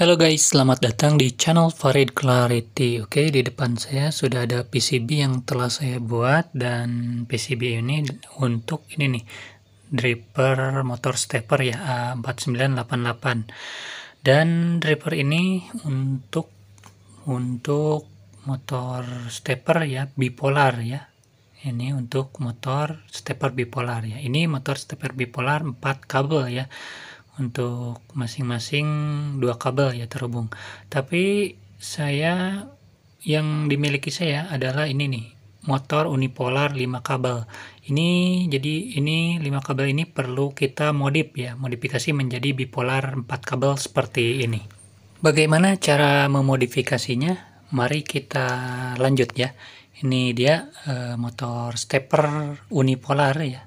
Halo guys, selamat datang di channel Farid Clarity. Oke, di depan saya sudah ada PCB yang telah saya buat dan PCB ini untuk ini nih, driver motor stepper ya A4988. Dan driver ini untuk untuk motor stepper ya bipolar ya. Ini untuk motor stepper bipolar ya. Ini motor stepper bipolar 4 kabel ya untuk masing-masing dua kabel ya terhubung tapi saya yang dimiliki saya adalah ini nih motor unipolar 5 kabel ini jadi ini 5 kabel ini perlu kita modif ya modifikasi menjadi bipolar 4 kabel seperti ini bagaimana cara memodifikasinya mari kita lanjut ya ini dia eh, motor stepper unipolar ya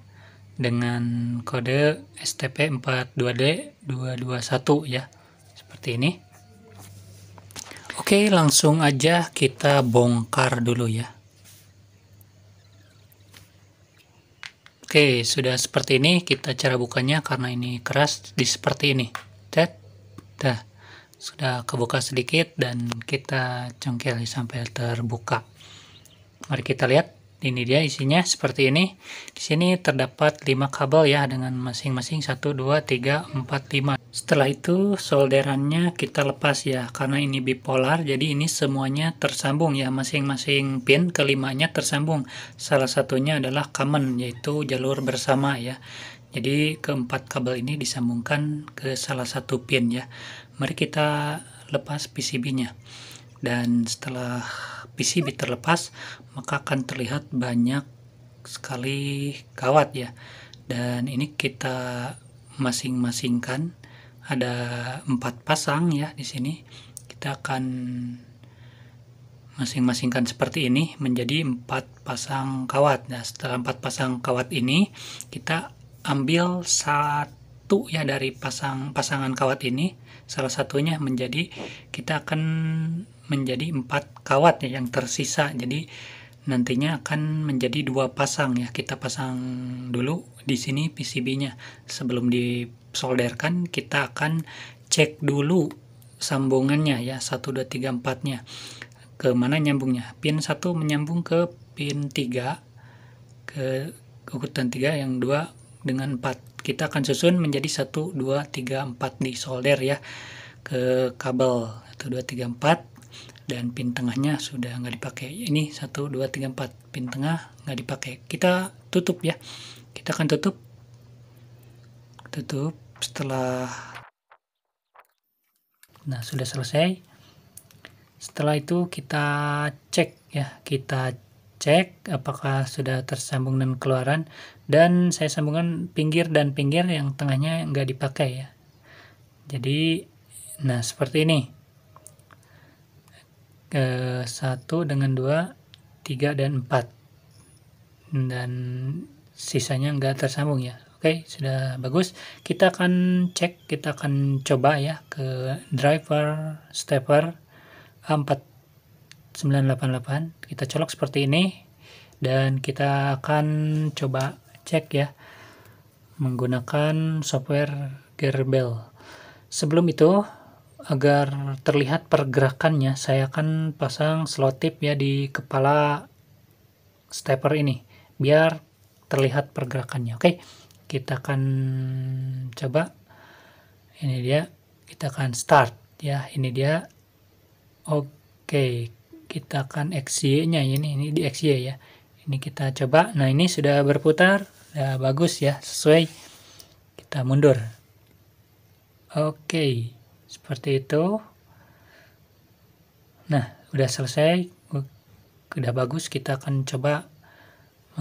dengan kode STP42D221 ya seperti ini oke langsung aja kita bongkar dulu ya oke sudah seperti ini kita cara bukanya karena ini keras di seperti ini tet dah sudah kebuka sedikit dan kita congkel sampai terbuka mari kita lihat ini dia isinya seperti ini di sini terdapat 5 kabel ya dengan masing-masing 1 2 3 4 5 setelah itu solderannya kita lepas ya karena ini bipolar jadi ini semuanya tersambung ya masing-masing pin kelimanya tersambung salah satunya adalah common yaitu jalur bersama ya jadi keempat kabel ini disambungkan ke salah satu pin ya mari kita lepas PCB nya dan setelah PCB terlepas maka akan terlihat banyak sekali kawat ya dan ini kita masing-masingkan ada empat pasang ya di sini kita akan masing-masingkan seperti ini menjadi empat pasang kawat nah setelah empat pasang kawat ini kita ambil satu ya dari pasang pasangan kawat ini salah satunya menjadi kita akan menjadi empat kawat ya yang tersisa jadi nantinya akan menjadi dua pasang ya kita pasang dulu di sini PCB-nya sebelum disolderkan kita akan cek dulu sambungannya ya 1 2 3 4 nya ke mana nyambungnya pin satu menyambung ke pin tiga ke urutan tiga yang dua dengan empat kita akan susun menjadi satu dua tiga empat di solder ya ke kabel satu dua tiga empat dan pin tengahnya sudah nggak dipakai ini 1 2 3 4 pin tengah nggak dipakai kita tutup ya kita akan tutup tutup setelah nah sudah selesai setelah itu kita cek ya kita cek apakah sudah tersambung dan keluaran dan saya sambungkan pinggir dan pinggir yang tengahnya nggak dipakai ya jadi nah seperti ini 1 eh, dengan 2, 3 dan 4. Dan sisanya nggak tersambung ya. Oke, okay, sudah bagus. Kita akan cek, kita akan coba ya ke driver stepper a 4 988. Kita colok seperti ini dan kita akan coba cek ya menggunakan software Gerbel. Sebelum itu, agar terlihat pergerakannya saya akan pasang slot tip ya di kepala stepper ini biar terlihat pergerakannya oke kita akan coba ini dia kita akan start ya ini dia oke kita akan XY nya ini ini di XY ya ini kita coba nah ini sudah berputar ya bagus ya sesuai kita mundur oke seperti itu nah udah selesai udah bagus kita akan coba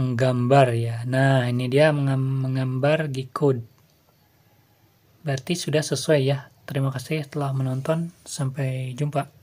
menggambar ya nah ini dia menggambar G-code berarti sudah sesuai ya terima kasih telah menonton sampai jumpa